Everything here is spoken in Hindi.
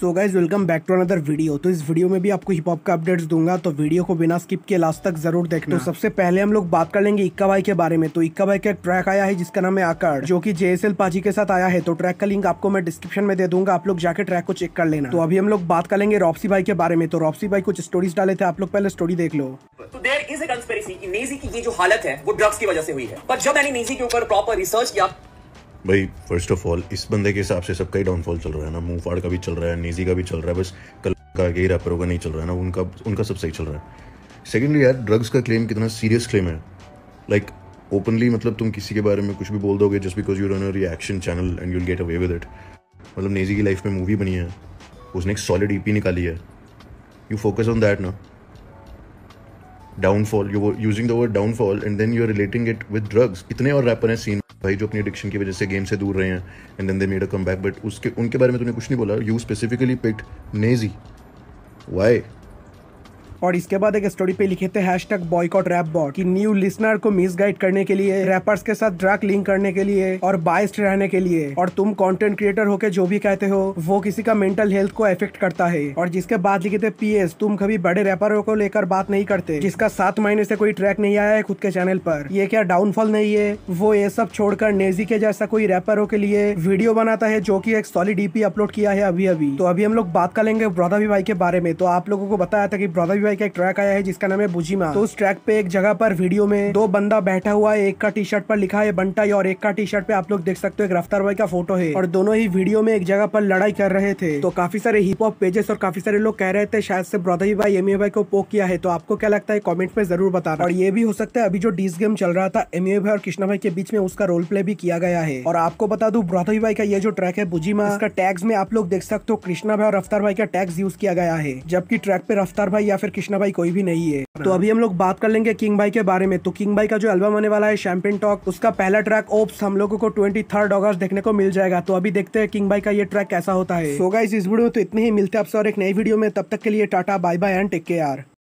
so guys welcome back to another video तो इस वीडियो में भी आपको हिप हॉप का अपडेट्स दूंगा तो वीडियो को बिना स्किप के लास्ट तक जरूर देखना तो सबसे पहले हम लोग बात कर लेंगे इक्का भाई के बारे में तो इक्का भाई का एक ट्रैक आया है जिसका नाम है आकार जो कि जेएसएल पाजी के साथ आया है तो ट्रैक का लिंक आपको मैं डिस्क्रिप्शन में दे दूंगा आप लोग जाकर ट्रैक को चेक कर लेना तो अभी हम लोग बात कर लेंगे रॉपसी भाई के बारे में तो रॉपसी भाई कुछ स्टोरीज डाले थे आप लोग पहले स्टोरी देख लो तो देर इज अ कंस्पेरेसी कि नेजी की ये जो हालत है वो ड्रग्स की वजह से हुई है पर जब मैंने नेजी के ऊपर प्रॉपर रिसर्च किया भाई फर्स्ट ऑफ ऑल इस बंदे के हिसाब से सबका ही डाउनफॉल चल रहा है ना मुंह फाड़ का भी चल रहा है नेजी का भी चल रहा है बस कल का गई रैपरों का नहीं चल रहा है ना उनका उनका सब सही चल रहा है सेकेंडली यार ड्रग्स का क्लेम कितना सीरियस क्लेम है लाइक like, ओपनली मतलब तुम किसी के बारे में कुछ भी बोल दोगे just because you run a reaction channel and you'll get away with it मतलब नेजी की लाइफ में मूवी बनी है उसने एक सॉलिड ई e निकाली है यू फोकस ऑन दैट ना downfall you using the word downfall and then you are relating it with drugs कितने और रैपर हैं सीन भाई जो अपनी एडिक्शन की वजह से गेम से दूर रहे हैं and then they made a comeback but उसके उनके बारे में तुमने कुछ नहीं बोला you specifically pick Naezy why और इसके बाद एक स्टोरी पे लिखे थे hashtag boycott rap bot की न्यू लिसनर को मिस गाइड करने के लिए रैपर्स के साथ ड्रग लिंक करने के लिए और बाइस्ड रहने के लिए और तुम कॉन्टेंट क्रिएटर होके जो भी कहते हो वो किसी का मेंटल हेल्थ को इफेक्ट करता है और जिसके बाद लिखे थे एस तुम कभी बड़े रैपरों को लेकर बात नहीं करते जिसका सात महीने से कोई ट्रैक नहीं आया है खुद के चैनल पर ये क्या डाउनफॉल नहीं है वो ये सब छोड़कर नेजी के जैसा कोई रैपरों के लिए वीडियो बनाता है जो की एक सॉलिड ईपी अपलोड किया है अभी अभी तो अभी हम लोग बात कर लेंगे ब्रदाभी भाई के बारे में तो आप लोगों को बताया था की ब्रदाभी भाई का एक ट्रैक आया है जिसका नाम है बुजीमा तो उस ट्रैक पे एक जगह पर वीडियो में दो बंदा बैठा हुआ है एक का टी शर्ट पर लिखा है बंटाई और एक का टी शर्ट पे आप लोग देख सकते हो एक रफ्तार भाई का फोटो है और दोनों ही वीडियो में एक जगह पर लड़ाई कर रहे थे तो काफी सारे हिप हॉप पेजेस और काफी सारे लोग कह रहे थे शायद से ब्रदर भाई एम भाई को पोक किया है तो आपको क्या लगता है कॉमेंट में जरूर बताना और ये भी हो सकता है अभी जो डीस गेम चल रहा था एम भाई और कृष्णा भाई के बीच में उसका रोल प्ले भी किया गया है और आपको बता दू ब्रदर भाई का ये जो ट्रैक है बुजीमा इसका टैग्स में आप लोग देख सकते हो कृष्णा भाई और रफ्तार भाई का टैग्स यूज किया गया है जबकि ट्रैक पे रफ्तार भाई या फिर कृष्णा भाई कोई भी नहीं है तो अभी हम लोग बात कर लेंगे किंग भाई के बारे में तो किंग भाई का जो एल्बम होने वाला है शैम्पिन टॉक उसका पहला ट्रैक ओप्स हम लोगों को ट्वेंटी थर्ड अगस्त देखने को मिल जाएगा तो अभी देखते हैं किंग भाई का ये ट्रैक कैसा होता है सो so इस वीडियो में तो इतने ही मिलते हैं आपसे और एक नई वीडियो में तब तक के लिए tata bye bye and take care